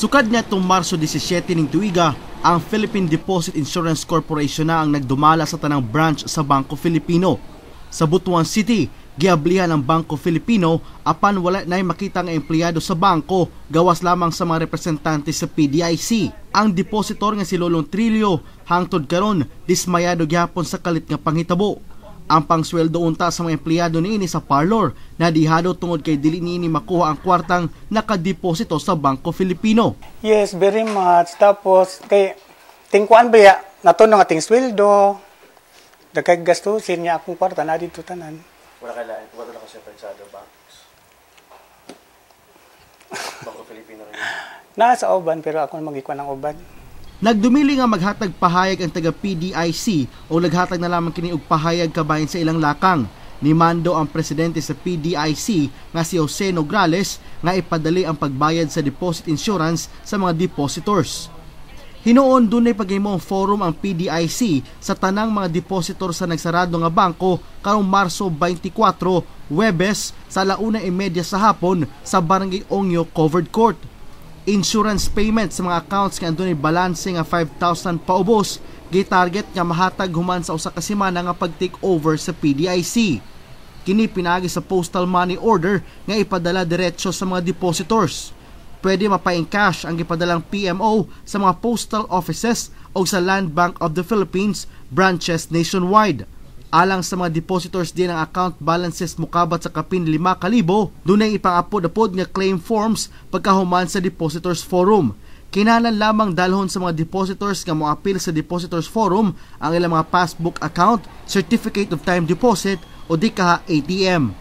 Sukad niya itong Marso 17 ng tuiga, ang Philippine Deposit Insurance Corporation na ang nagdumala sa tanang branch sa Bangko Filipino. Sa Butuan City, giablihan ang Bangko Filipino apan wala na makita nga empleyado sa bangko gawas lamang sa mga representante sa PDIC. Ang depositor nga si Lolong Trilio hangtod karon dismayado gyapon sa kalit nga panghitabo. Ang pangsweldo unta sa mga empleyado niini sa parlor na dihado tungod kay dili niini makuha ang kwartang nakadeposito sa Bangko Filipino. Yes, very much. Tapos kay tingkuan ba ya nato nga ting sweldo dagkay gastusin niya akong kwarta na dito tanan. Wala kay lain, wala ko siya pensado ba? Bangko Filipino rin. Nasa uban pero ako magikwan ng uban. Nagdumili nga maghatag pahayag ang taga PDIC o naghatag na lamang kini og pahayag kabayan sa ilang lakang. Ni Mando ang presidente sa PDIC nga si Jose Nograles nga ipadali ang pagbayad sa deposit insurance sa mga depositors. Hinoon dunay paghimong forum ang PDIC sa tanang mga depositor sa nagsarado nga bangko karong Marso 24, Webes sa launa e sa hapon sa Barangay Ongyo Covered Court insurance payment sa mga accounts nga adunay balancing nga 5,000 paubos target nga mahatag human sa usa ka semana nga pag-take over sa PDIC. Kini pinaagi sa postal money order nga ipadala diretso sa mga depositors. Pwede mapain cash ang gipadalang PMO sa mga postal offices o sa Land Bank of the Philippines branches nationwide Alang sa mga depositors din ang account balances mukabat sa kapin 5,000, doon ay ipangapod-apod nga claim forms pagkahuman sa Depositors Forum. Kinanan lamang dalhon sa mga depositors nga moapil sa Depositors Forum ang ilang mga passbook account, certificate of time deposit o di kaha ATM.